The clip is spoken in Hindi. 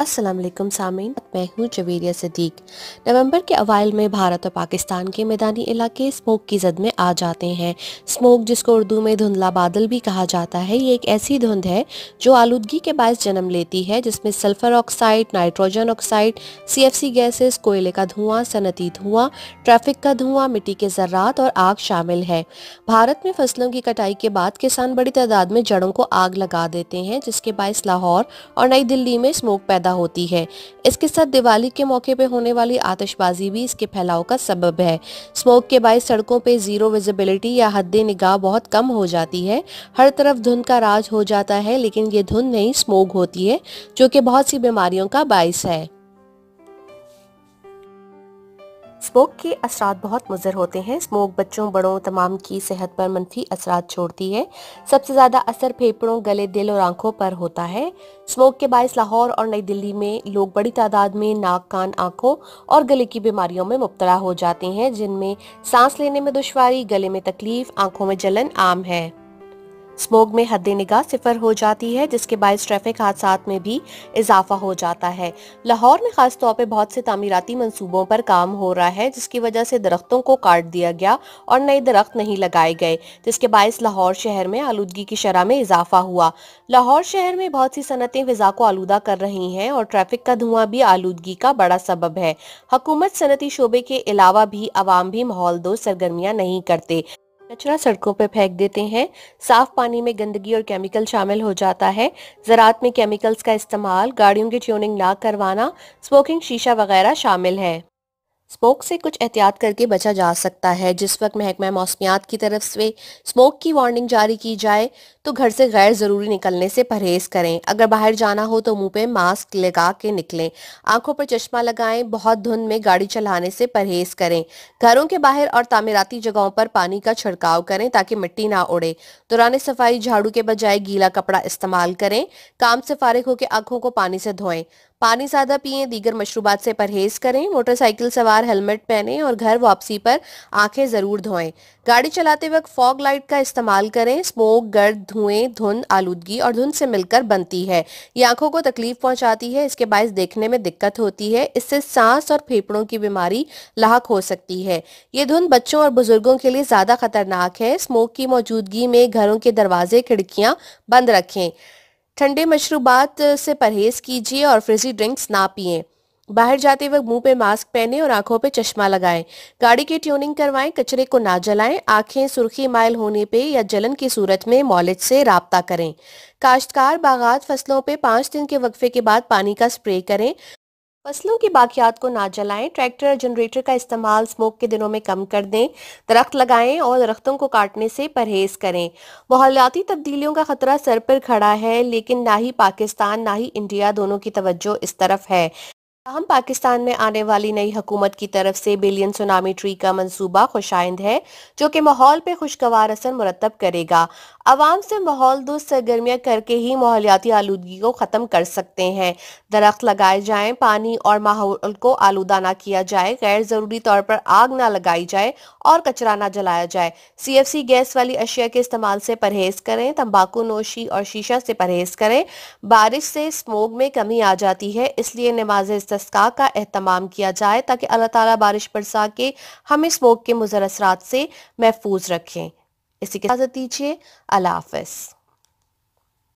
असलम सामीन मैं हूँ जवेरिया सदीक नवंबर के अवाइल में भारत और पाकिस्तान के मैदानी इलाके स्मोक की जद में आ जाते हैं स्मोक जिसको उर्दू में धुंधला बादल भी कहा जाता है ये एक ऐसी धुंध है जो आलूदगी के बायस जन्म लेती है जिसमें सल्फर ऑक्साइड नाइट्रोजन ऑक्साइड सी गैसेस कोयले का धुआं सनती धुआं ट्रैफिक का धुआं मिट्टी के जरात और आग शामिल है भारत में फसलों की कटाई के बाद किसान बड़ी तादाद में जड़ों को आग लगा देते हैं जिसके बायस लाहौर और नई दिल्ली में स्मोक पैदा ज़्यादा होती है इसके साथ दिवाली के मौके पर होने वाली आतिशबाजी भी इसके फैलाव का सबब है स्मोक के बाय सड़कों पर ज़ीरो विजिबिलिटी या हद निगाह बहुत कम हो जाती है हर तरफ धुंध का राज हो जाता है लेकिन ये धुंध नहीं स्मोक होती है जो कि बहुत सी बीमारियों का बायस है स्मोक के असरा बहुत मुजर होते हैं स्मोक बच्चों बड़ों तमाम की सेहत पर मनफी असरा छोड़ती है सबसे ज़्यादा असर फेफड़ों गले दिल और आंखों पर होता है स्मोक के बायस लाहौर और नई दिल्ली में लोग बड़ी तादाद में नाक कान आंखों और गले की बीमारियों में मुबतला हो जाते हैं जिनमें सांस लेने में दुशारी गले में तकलीफ आंखों में जलन आम है स्मोग में हद निगाह सिफर हो जाती है जिसके बायस ट्रैफिक हादसा में भी इजाफा हो जाता है लाहौर में खास तौर पर बहुत से तमीराती मनसूबों पर काम हो रहा है जिसकी वजह से दरख्तों को काट दिया गया और नए दरख्त नहीं लगाए गए जिसके बायस लाहौर शहर में आलूदगी की शरह में इजाफा हुआ लाहौर शहर में बहुत सी सनतें फिजा को आलूदा कर रही हैं और ट्रैफिक का धुआं भी आलूदगी का बड़ा सबब है हकूमत सनती शोबे के अलावा भी आवाम भी माहौल दो सरगर्मियाँ नहीं करते कचरा सड़कों पर फेंक देते हैं साफ पानी में गंदगी और केमिकल शामिल हो जाता है ज़रात में केमिकल्स का इस्तेमाल गाड़ियों की ट्यूनिंग ना करवाना स्मोकिंग शीशा वगैरह शामिल है स्मोक से कुछ एहतियात करके बचा जा सकता है जिस वक्त महकमा मौसमियात की तरफ से स्मोक की वार्निंग जारी की जाए तो घर से गैर ज़रूरी निकलने से परहेज़ करें अगर बाहर जाना हो तो मुंह पे मास्क लगा के निकलें आंखों पर चश्मा लगाएं बहुत धुंध में गाड़ी चलाने से परहेज़ करें घरों के बाहर और तामीराती जगहों पर पानी का छिड़काव करें ताकि मिट्टी ना उड़े दौरान सफाई झाड़ू के बजाय गीला कपड़ा इस्तेमाल करें काम से फारिग होकर आंखों को पानी से धोएं पानी ज़्यादा पिए दीगर मशरूबात से परहेज करें मोटरसाइकिल सवार हेलमेट पहने और घर वापसी पर आंखें ज़रूर धोएं गाड़ी चलाते वक्त फॉग लाइट का इस्तेमाल करें स्मोक गर्द धुएं धुंध आलूदगी और धुंध से मिलकर बनती है ये आंखों को तकलीफ पहुंचाती है इसके बायस देखने में दिक्कत होती है इससे सांस और फेफड़ों की बीमारी लाक हो सकती है ये धुंध बच्चों और बुजुर्गों के लिए ज़्यादा खतरनाक है स्मोक की मौजूदगी में घरों के दरवाजे खिड़कियाँ बंद रखें ठंडे मशरूबात से परहेज कीजिए और फ्रिजी ड्रिंक्स ना पिएं बाहर जाते वक्त मुंह पे मास्क पहने और आंखों पे चश्मा लगाएं गाड़ी की ट्यूनिंग करवाएं कचरे को ना जलाएं आंखें सुर्खी माइल होने पे या जलन की सूरत में मॉलेज से रबता करें काश्तकार बागात फसलों पे पाँच दिन के वक्फे के बाद पानी का स्प्रे करें फसलों की बाकियात को ना जलाएं ट्रैक्टर जनरेटर का इस्तेमाल स्मोक के दिनों में कम कर दें दरख्त लगाएं और दरख्तों को काटने से परहेज करें माहौलियाती तब्दीलियों का खतरा सर पर खड़ा है लेकिन ना ही पाकिस्तान ना ही इंडिया दोनों की तवज्जो इस तरफ है हम पाकिस्तान में आने वाली नई हुकूमत की तरफ से बिलियन सुनामी ट्री का मंसूबा खुशाइंद है जो कि माहौल पे खुशगवार असर मुरतब करेगा आवाम से माहौल दोस्त सरगर्मियाँ करके ही माहौलियाती आलूगी को ख़त्म कर सकते हैं दरख्त लगाए जाएं पानी और माहौल को आलूदा ना किया जाए गैर ज़रूरी तौर पर आग ना लगाई जाए और कचरा ना जलाया जाए सी एफ सी गैस वाली अशिया के इस्तेमाल से परहेज़ करें तम्बाकू नोशी और शीशा से परहेज़ करें बारिश से स्मोक में कमी आ जाती है इसलिए नमाज इसका का अहतमाम किया जाए ताकि अल्लाह ताला बारिश बरसा के हमें स्मोक के मुजर असरात से महफूज रखें इसी के इजाज़त दीजिए अल्लाह हाफ